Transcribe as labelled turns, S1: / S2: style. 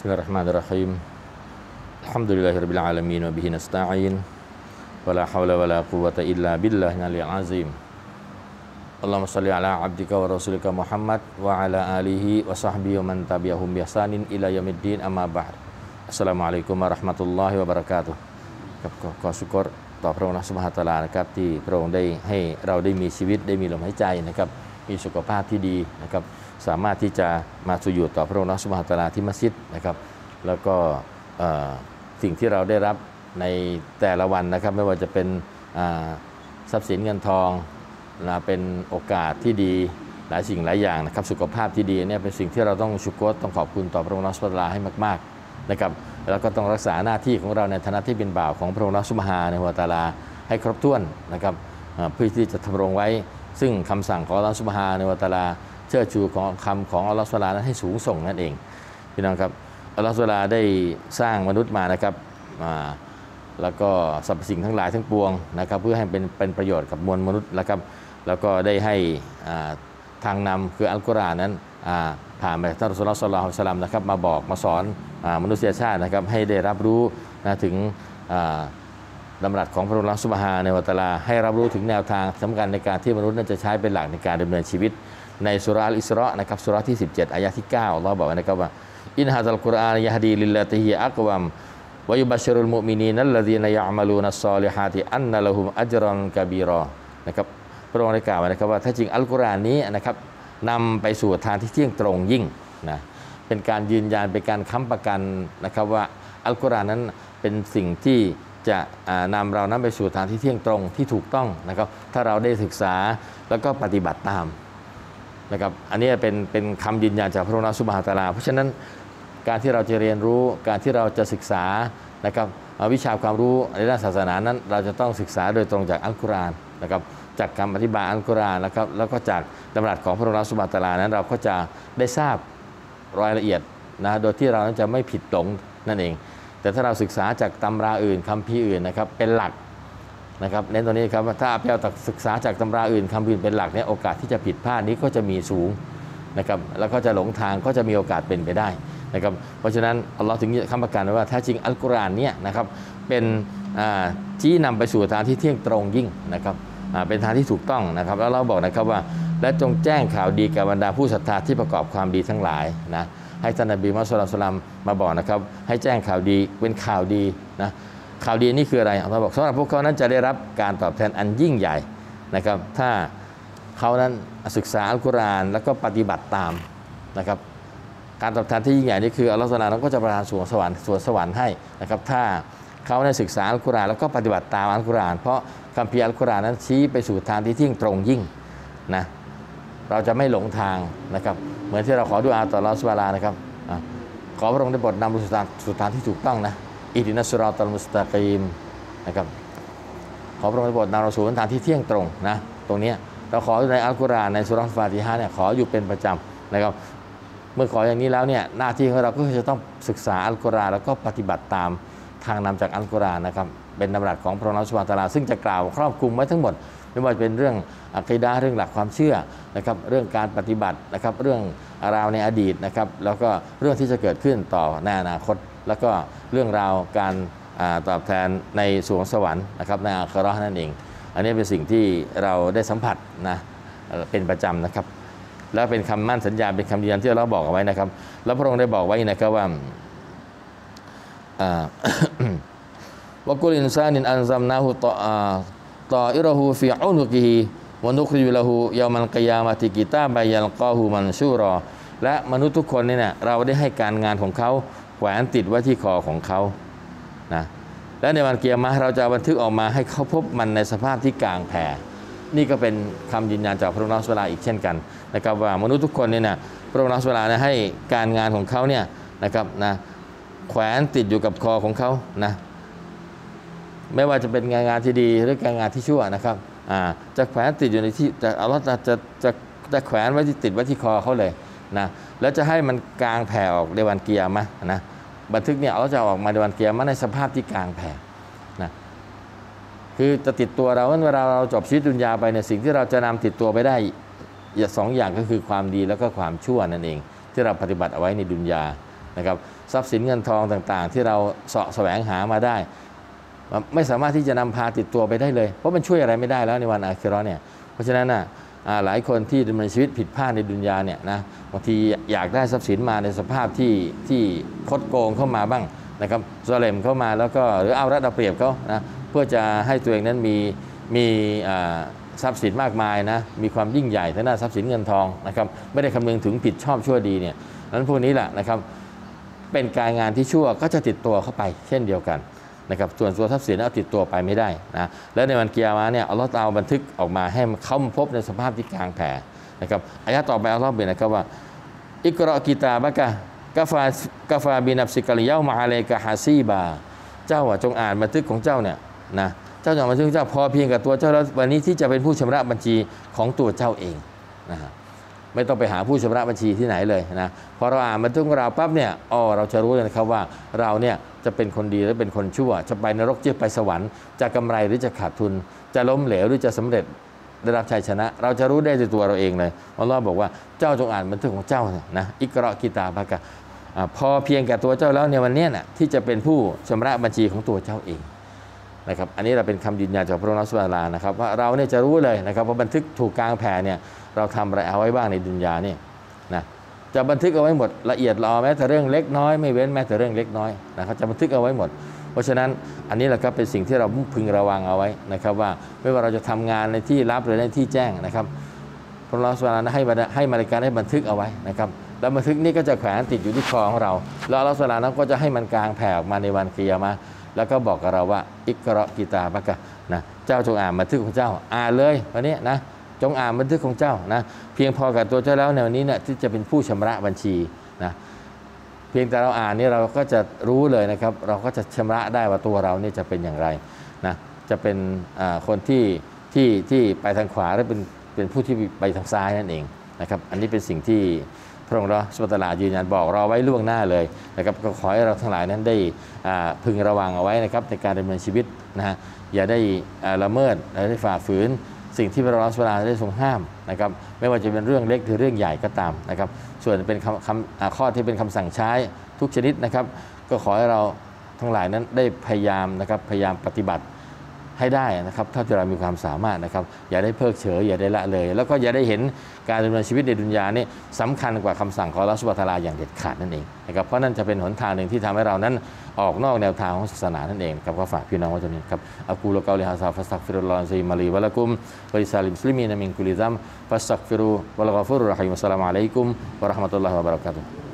S1: Bismillahirrahmanirrahim. Alhamdulillahirabbil alamin wa bihi nasta'in. Wala haula wala quwwata illa billahil aliyyil azim. Allahumma shalli ala abdika wa rasulika Muhammad wa ala alihi wa sahbihi wa man tabi'ahum bi ihsanin ila yaumiddin amma ba'd. Assalamualaikum warahmatullahi wabarakatuh. กับขอสุกรต่อพระองค์นะสุบฮาตาลานะครับที่พระองค์ได้ให้เราได้มีชีวิตได้มีลมหายใจนะครับมีสุขภาพที่ดีนะครับสามารถที่จะมาสู่อยู่ต่อพระองค์นัสมหัาตลาที่มัสยิดนะครับแล้วก็สิ่งที่เราได้รับในแต่ละวันนะครับไม่ว่าจะเป็นทรัพย์สินเงินทองนะเป็นโอกาสที่ดีหลายสิ่งหลายอย่างนะครับสุขภาพที่ดีเนี่ยเป็นสิ่งที่เราต้องชุกโกตต้องขอบคุณต่อพระองค์นัสมหัาตลาให้มากๆนะครับแล้วก็ต้องรักษาหน้าที่ของเราในฐานะที่เป็นบ่าวของพระองค์นัสมหาในหัวตาลาให้ครบถ้วนนะครับเพื่อที่จะทำรงไว้ซึ่งคำสั่งของอัลลอฮฺสุบฮาในวตตลาเชื่อชูของคำของอัลลอฮฺสุลานั้นให้สูงส่งนั่นเองพี่น้องครับอัลลอฮฺสุลาได้สร้างมนุษย์มานะครับแล้วก็สรรพสิ่งทั้งหลายทั้งปวงนะครับ เพื่อให้เป็นเป็นประโยชน์กับมวลมนุษย์นะครับแล้วก็ได้ให้ทางนำคืออัลกุรอานนั้นผ่านไปท่านสุลต่านละฮ์สลามนะครับ มาบอกมาสอนมนุษยชาตินะครับให้ได้รับรู้นะถึงดำรัสของพระร์สุบฮาในวัตลา ให้รับรู้ถึงแนวทางสำคัญในการที่มนุษย์นั้นจะใช้เป็นหลักในการดำเนินชีวิต ในสุราอิสระนะครับสุราที่ 17อายะที่9เราบอกนะครับว่า อินฮาตัลกุรอานยะฮดีลิลลาติฮิอักวัมวายุบัชรุลมุมินีนัลลดีนยะมาลูนัสซอลิฮาติอันนัลฮุมอัจรอนกะบีรอนะครับพระองค์ได้กล่าวนะครับว่าถ้าจริงอัลกุรอานนี้นะครับนำไปสู่ทางที่เที่ยงตรงยิ่งนะเป็นการยืนยันเป็นการค้ำประกันนะครับว่าอัลกุรอานนั้นเป็นสิ่งที่จะนำเรานั้นไปสู่ทางที่เที่ยงตรงที่ถูกต้องนะครับถ้าเราได้ศึกษาแล้วก็ปฏิบัติตามนะครับอันนี้เป็นเป็นคำยืนยันจากพระนรสุมหาตาลาเพราะฉะนั้นการที่เราจะเรียนรู้การที่เราจะศึกษานะครับวิชาความรู้ในด้านศาสนานั้น เราจะต้องศึกษาโดยตรงจากอัลกุรอานนะครับจากคำอธิบายอัลกุรอานนะครับแล้วก็จากตำรัสของพระนรสุมหาตาลานั้นเราก็จะได้ทราบรายละเอียดนะโดยที่เราจะไม่ผิดหลงนั่นเองแต่ถ้าเราศึกษาจากตำราอื่นคำพีอื่นนะครับเป็นหลักนะครับเน้นตรงนี้ครับถ้าเราศึกษาจากตำราอื่นคำอื่นเป็นหลักเนี่ยโอกาสที่จะผิดพลาดนี้ก็จะมีสูงนะครับแล้วก็จะหลงทางก็จะมีโอกาสเป็นไปได้นะครับเพราะฉะนั้นเราถึงคำประกันว่าแท้จริงอัลกุรอานเนี่ยนะครับเป็นชี้นำไปสู่ทางที่เที่ยงตรงยิ่งนะครับเป็นทางที่ถูกต้องนะครับ แล้วเราบอกนะครับว่าและจงแจ้งข่าวดีกับบรรดาผู้ศรัทธาที่ประกอบความดีทั้งหลายนะให้ท่านนบีมัสลิมสลามมาบอก นะครับ ให้แจ้งข่าวดีเป็นข่าวดีนะข่าวดีนี่คืออะไรเขาบอกสำหรับพวกเขานั้นจะได้รับการตอบแทนอันยิ่งใหญ่นะครับ ถ้าเขานั้นศึกษาอัลกุรอานแล้วก็ปฏิบัติตามนะครับ การตอบแทนที่ยิ่งใหญ่นี่คืออัลลอฮฺสุลานก็จะประทานสวงสวรรค์สวนสวรรค์ให้นะครับ ถ้าเขาได้ศึกษาอัลกุรอานแล้วก็ปฏิบัติตามอัลกุรอาน เพราะคำพีอัลกุรอานนั้นชี้ไปสู่ทางที่ที่งตรงยิ่งนะเราจะไม่หลงทางนะครับเหมือนที่เราขอดูอาต่อลอสบาลานะครับขอพระองค์ได้บทนำสู่ทางสุตทางที่ถูกต้องนะอิดินัสราตัลมุสตะกีมนะครับขอพระองค์ได้บทนำเราสู่ทางที่เที่ยงตรงนะตรงนี้เราขอในอัลกุรอานในสุรังฟาติฮะเนี่ยขออยู่เป็นประจำนะครับเมื่อขออย่างนี้แล้วเนี่ยหน้าที่ของเราก็จะต้องศึกษาอัลกุรอานแล้วก็ปฏิบัติตามทางนำจากอัลกุรอานนะครับเป็นดำรัสของพระองค์สุบานตาลาซึ่งจะกล่าวครอบคลุมไว้ทั้งหมดไม่ว่าจะเป็นเรื่องอัคดาเรื่องหลักความเชื่อนะครับเรื่องการปฏิบัตินะครับเรื่องราวในอดีตนะครับแล้วก็เรื่องที่จะเกิดขึ้นต่อในอนาคต แล้วก็เรื่องราวการตอบแทนในสวงสวรรค์นะครับในอัครานั่นเองอันนี้เป็นสิ่งที่เราได้สัมผัสนะเป็นประจำนะครับ และเป็นคำมั่นสัญญาเป็นคำยืนยันที่เราบอกเอาไว้นะครับ แล้วพระองค์ได้บอกไว้นะครับว่าว่ากุลินซานินอันซัมนาหุตอตออิรหูฟิอุนุกีมนุคริวลหูยามันกยามาติกิตาบายัลกอหูมันชูรอและมนุษย์ทุกคนนี่เนี่ยเราได้ให้การงานของเขาแขวนติดไว้ที่คอของเขานะและในวันเกียรมาเราจะบันทึกออกมาให้เขาพบมันในสภาพที่กลางแผ่นี่ก็เป็นคำยืนยันจากพระนักสวลาอีกเช่นกันนะครับว่ามนุษย์ทุกคนเนี่ยนะพระนักสวลาให้การงานของเขาเนี่ยนะครับนะแขวนติดอยู่กับคอของเขานะไม่ว่าจะเป็นงานงานที่ดี หรือการงานที่ชั่วนะครับจะแขวนติดอยู่ในที่จะเอาลจะจะจะจะแขวนไว้ที่ติดไว้ที่คอเขาเลยนะแล้วจะให้มันกลางแผ่ออกในวันเกียร์มะนะบันทึกเนี่ยเอาจะออกมาในวันเกียร์มะในสภาพที่กลางแผ่นะคือจะติดตัวเราเวลาเราจบชีวิตดุนยาไปเนี่ยสิ่งที่เราจะนำติดตัวไปได้อย่าสองอย่างก็คือความดีแล้วก็ความชั่วนั่นเอง ที่เราปฏิบัติเอาไว้ในดุนยานะครับทรัพย์สินเงินทองต่างๆ ที่เราเสาะแสวงหามาได้ไม่สามารถที่จะนำพาติดตัวไปได้เลยเพราะมันช่วยอะไรไม่ได้แล้วในวันอาคิรอเนี่ยเพราะฉะนั้นอ่ะหลายคนที่ดำเนินชีวิตผิดพลาดในดุนยาเนี่ยนะบางทีอยากได้ทรัพย์สินมาในสภาพที่ที่คดโกงเข้ามาบ้างนะครับซเลมเข้ามาแล้วก็หรือเอารัดเอาเปรียบเขานะเพื่อจะให้ตัวเองนั้นมีมีทรัพย์สินมากมายนะมีความยิ่งใหญ่ทางน้าทรัพย์สินเงินทองนะครับไม่ได้คำนึงถึงผิดชอบชั่วดีเนี่ยนั้นพวกนี้แหละนะครับเป็นการงานที่ชั่วก็จะติดตัวเข้าไปเช่นเดียวกันนะครับส่วนตัวทรัพย์สินเอาติดตัวไปไม่ได้นะและในวันเกียร์มาเนี่ยเอาล็อตเอาบันทึกออกมาให้เขาพบในสภาพที่กลางแผ่นะครับอายะต่อไปเอาล็อตไเป็นนะครับว่า อิกรอกิตาบะกะกาฟากาฟาบินับสิกลิยามาอะเลกะฮาซีบา เจ้าจงอ่านบันทึกของเจ้าเนี่ยนะเจ้าอย่างบันทึกเจ้าพอเพียงกับตัวเจ้าแล้ววันนี้ที่จะเป็นผู้ชำระบัญชีของตัวเจ้าเองนะครับไม่ต้องไปหาผู้ชำระบัญชีที่ไหนเลยนะพอเราอ่านมันถึงเราปั๊บเนี่ยอ๋อเราจะรู้เลยนะครับว่าเราเนี่ยจะเป็นคนดีหรือเป็นคนชั่ว จะไปนรกจะไปสวรรค์จะกำไรหรือจะขาดทุน จะล้มเหลวหรือจะสำเร็จได้รับชัยชนะ เราจะรู้ได้จากตัวเราเองเลยอัลลอฮ์บอกว่าเจ้าจงอ่านบันทึกของเจ้านะอิกรอะกิตาบากะพอเพียงแก่ตัวเจ้าแล้วในวันนี้นะ่ะที่จะเป็นผู้ชำระบัญชีของตัวเจ้าเองนะครับอันนี้เราเป็นคำยืนยันจากพระนักสุราลานะครับ ว่าเราเนี่ยจะรู้เลยนะครับว่าบันทึกถูกกลางแผ่เนี่ยเราทำอะไรเอาไว้บ้างในดุนยานี่นะจะบันทึกเอาไว้หมดละเอียดรอแม้แต่เรื่องเล็กน้อยไม่เว้นแม้แต่เรื่องเล็กน้อยนะครับจะบันทึกเอาไว้หมด เพราะฉะนั้นอันนี้แหละครับเป็นสิ่งที่เราพึงระวังเอาไว้นะครับ ว่าไม่ว่าเราจะทำงานในที่รับหรือในที่แจ้งนะครับพระล์สวาลาให้ให้มาริการให้บันทึกเอาไว้นะครับ แล้วบันทึกนี้ก็จะแขวนติดอยู่ที่คอของเราแล้วลอสุาลานั้นก็จะให้มันกลางแผ่ออกมาในวันเกียร์มาแล้วก็บอกกับเราว่าอิกระกิตาบะกะนะเจ้าจงอ่านบันทึกของเจ้าอ่านเลยวันนี้นะจงอ่านบันทึกของเจ้านะเพียงพอกับตัวเจ้าแล้วในวันนี้เนี่ยที่จะเป็นผู้ชำระบัญชีนะเพียงแต่เราอ่านนี่เราก็จะรู้เลยนะครับ เราก็จะชำระได้ว่าตัวเรานี่จะเป็นอย่างไรนะจะเป็นคนที่ที่ที่ไปทางขวาหรือเป็นเป็นผู้ที่ไปทางซ้ายนั่นเองนะครับ อันนี้เป็นสิ่งที่พระองค์เราสุตลายืนยันบอกเราไว้ล่วงหน้าเลยนะครับก็ขอให้เราทั้งหลายนั้นได้พึงระวังเอาไว้นะครับในการดำเนินชีวิตนะฮะอย่าได้ละเมิดอย่าได้ฝ่าฝืนสิ่งที่พระรัสลาได้ทรงห้ามนะครับไม่ว่าจะเป็นเรื่องเล็กหรือเรื่องใหญ่ก็ตามนะครับส่วนเป็นคำคำข้อที่เป็นคำสั่งใช้ทุกชนิดนะครับก็ขอให้เราทั้งหลายนั้นได้พยายามนะครับพยายามปฏิบัติให้ได้นะครับเท่าที่เรามีความสามารถนะครับอย่าได้เพิกเฉย อย่าได้ละเลย แล้วก็อย่าได้เห็นการดำเนินชีวิตในดุนยานี่สำคัญกว่าคำสั่งของรัชบัตลาอย่างเด็ดขาดนั่นเองนะครับเพราะนั่นจะเป็นหนทางหนึ่งที่ทำให้เรานั้นออกนอกแนวทางของศาสนานั่นเองครับก็ฝากพี่น้องไว้ตรงนี้ครับอักูลกาลิฮาซาฟัสักฟิรุลลอฮซีมาลีวะลักุมบริซาลิมสลิมีนามิงกุลิซัมฟัสักฟิรุวะลกฟุรุรฮิมุสลามะลัยกุมวะราะห์มะตุลลอฮ์วะบรัะกาตุ